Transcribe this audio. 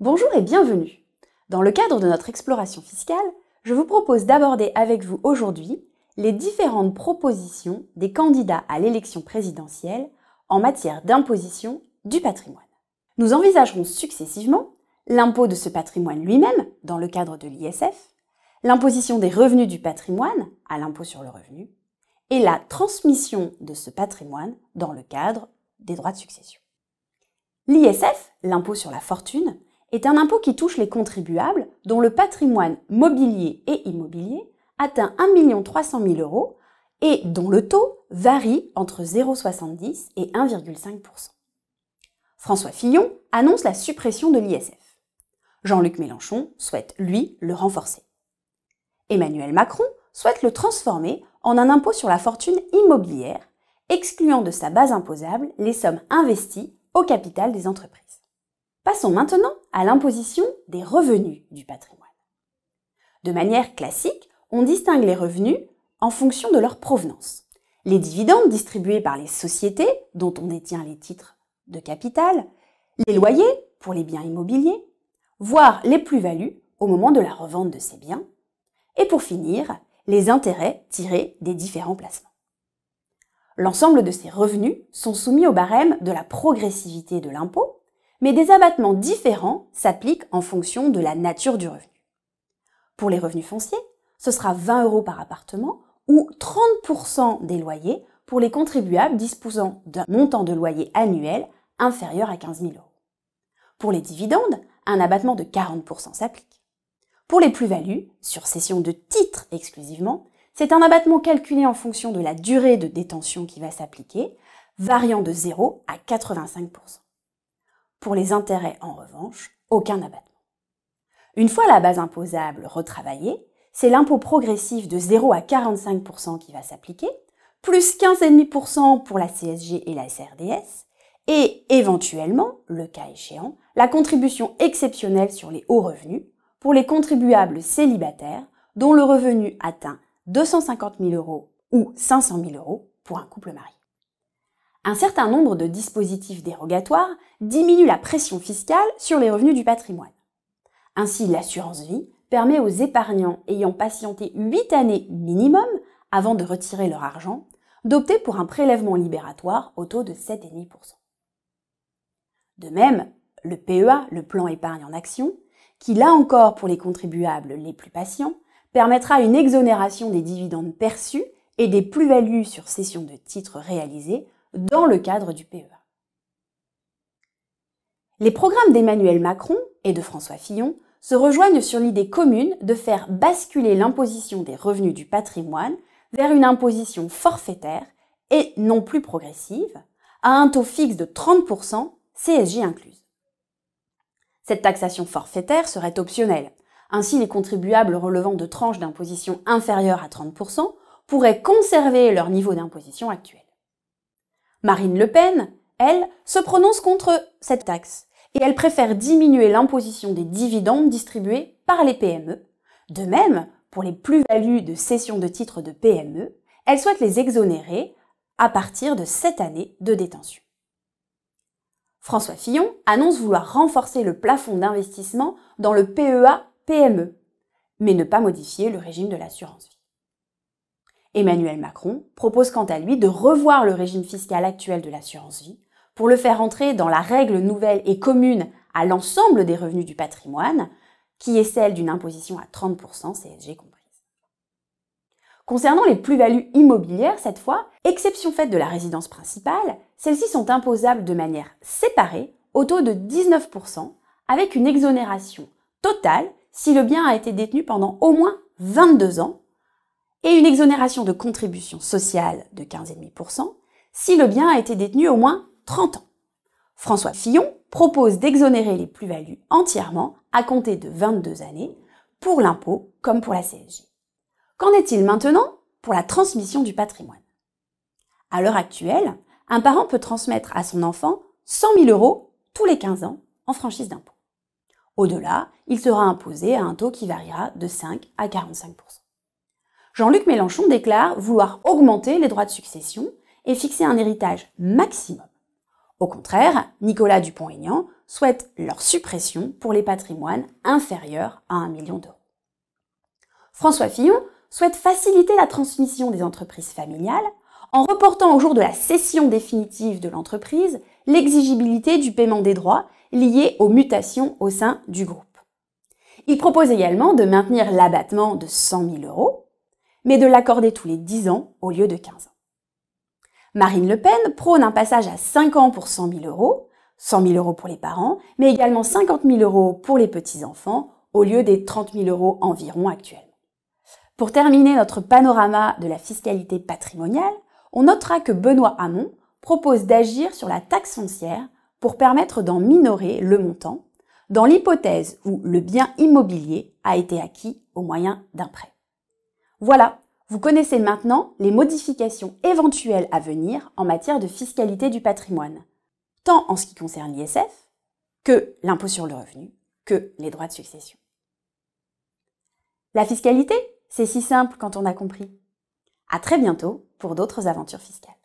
Bonjour et bienvenue. Dans le cadre de notre exploration fiscale, je vous propose d'aborder avec vous aujourd'hui les différentes propositions des candidats à l'élection présidentielle en matière d'imposition du patrimoine. Nous envisagerons successivement l'impôt de ce patrimoine lui-même dans le cadre de l'ISF, l'imposition des revenus du patrimoine à l'impôt sur le revenu, et la transmission de ce patrimoine dans le cadre des droits de succession. L'ISF, l'impôt sur la fortune, est un impôt qui touche les contribuables dont le patrimoine mobilier et immobilier atteint 1 300 000 euros et dont le taux varie entre 0,70 et 1,5%. François Fillon annonce la suppression de l'ISF. Jean-Luc Mélenchon souhaite, lui, le renforcer. Emmanuel Macron souhaite le transformer en un impôt sur la fortune immobilière, excluant de sa base imposable les sommes investies au capital des entreprises. Passons maintenant à l'imposition des revenus du patrimoine. De manière classique, on distingue les revenus en fonction de leur provenance. Les dividendes distribués par les sociétés dont on détient les titres de capital, les loyers pour les biens immobiliers, voire les plus-values au moment de la revente de ces biens, et pour finir, les intérêts tirés des différents placements. L'ensemble de ces revenus sont soumis au barème de la progressivité de l'impôt mais des abattements différents s'appliquent en fonction de la nature du revenu. Pour les revenus fonciers, ce sera 20 euros par appartement ou 30% des loyers pour les contribuables disposant d'un montant de loyer annuel inférieur à 15 000 euros. Pour les dividendes, un abattement de 40% s'applique. Pour les plus-values, sur cession de titres exclusivement, c'est un abattement calculé en fonction de la durée de détention qui va s'appliquer, variant de 0 à 85%. Pour les intérêts, en revanche, aucun abattement. Une fois la base imposable retravaillée, c'est l'impôt progressif de 0 à 45% qui va s'appliquer, plus 15,5% pour la CSG et la SRDS, et éventuellement, le cas échéant, la contribution exceptionnelle sur les hauts revenus pour les contribuables célibataires dont le revenu atteint 250 000 euros ou 500 000 euros pour un couple marié. Un certain nombre de dispositifs dérogatoires diminuent la pression fiscale sur les revenus du patrimoine. Ainsi, l'assurance vie permet aux épargnants ayant patienté 8 années minimum avant de retirer leur argent d'opter pour un prélèvement libératoire au taux de 7,5%. De même, le PEA, le plan épargne en action, qui là encore pour les contribuables les plus patients, permettra une exonération des dividendes perçus et des plus-values sur cession de titres réalisés dans le cadre du PEA. Les programmes d'Emmanuel Macron et de François Fillon se rejoignent sur l'idée commune de faire basculer l'imposition des revenus du patrimoine vers une imposition forfaitaire et non plus progressive, à un taux fixe de 30%, CSG incluse. Cette taxation forfaitaire serait optionnelle. Ainsi, les contribuables relevant de tranches d'imposition inférieures à 30% pourraient conserver leur niveau d'imposition actuel. Marine Le Pen, elle, se prononce contre cette taxe et elle préfère diminuer l'imposition des dividendes distribués par les PME. De même, pour les plus-values de cession de titres de PME, elle souhaite les exonérer à partir de cette année de détention. François Fillon annonce vouloir renforcer le plafond d'investissement dans le PEA-PME, e, mais ne pas modifier le régime de l'assurance vie. Emmanuel Macron propose quant à lui de revoir le régime fiscal actuel de l'assurance vie pour le faire entrer dans la règle nouvelle et commune à l'ensemble des revenus du patrimoine, qui est celle d'une imposition à 30% CSG comprise. Concernant les plus-values immobilières, cette fois, exception faite de la résidence principale, celles-ci sont imposables de manière séparée au taux de 19%, avec une exonération totale si le bien a été détenu pendant au moins 22 ans et une exonération de contribution sociale de 15,5% si le bien a été détenu au moins 30 ans. François Fillon propose d'exonérer les plus-values entièrement à compter de 22 années pour l'impôt comme pour la CSG. Qu'en est-il maintenant pour la transmission du patrimoine À l'heure actuelle, un parent peut transmettre à son enfant 100 000 euros tous les 15 ans en franchise d'impôt. Au-delà, il sera imposé à un taux qui variera de 5 à 45 Jean-Luc Mélenchon déclare vouloir augmenter les droits de succession et fixer un héritage maximum. Au contraire, Nicolas Dupont-Aignan souhaite leur suppression pour les patrimoines inférieurs à 1 million d'euros. François Fillon souhaite faciliter la transmission des entreprises familiales en reportant au jour de la cession définitive de l'entreprise l'exigibilité du paiement des droits liés aux mutations au sein du groupe. Il propose également de maintenir l'abattement de 100 000 euros mais de l'accorder tous les 10 ans au lieu de 15 ans. Marine Le Pen prône un passage à 5 ans pour 100 000 euros, 100 000 euros pour les parents, mais également 50 000 euros pour les petits-enfants, au lieu des 30 000 euros environ actuellement. Pour terminer notre panorama de la fiscalité patrimoniale, on notera que Benoît Hamon propose d'agir sur la taxe foncière pour permettre d'en minorer le montant, dans l'hypothèse où le bien immobilier a été acquis au moyen d'un prêt. Voilà, vous connaissez maintenant les modifications éventuelles à venir en matière de fiscalité du patrimoine, tant en ce qui concerne l'ISF que l'impôt sur le revenu, que les droits de succession. La fiscalité, c'est si simple quand on a compris. À très bientôt pour d'autres aventures fiscales.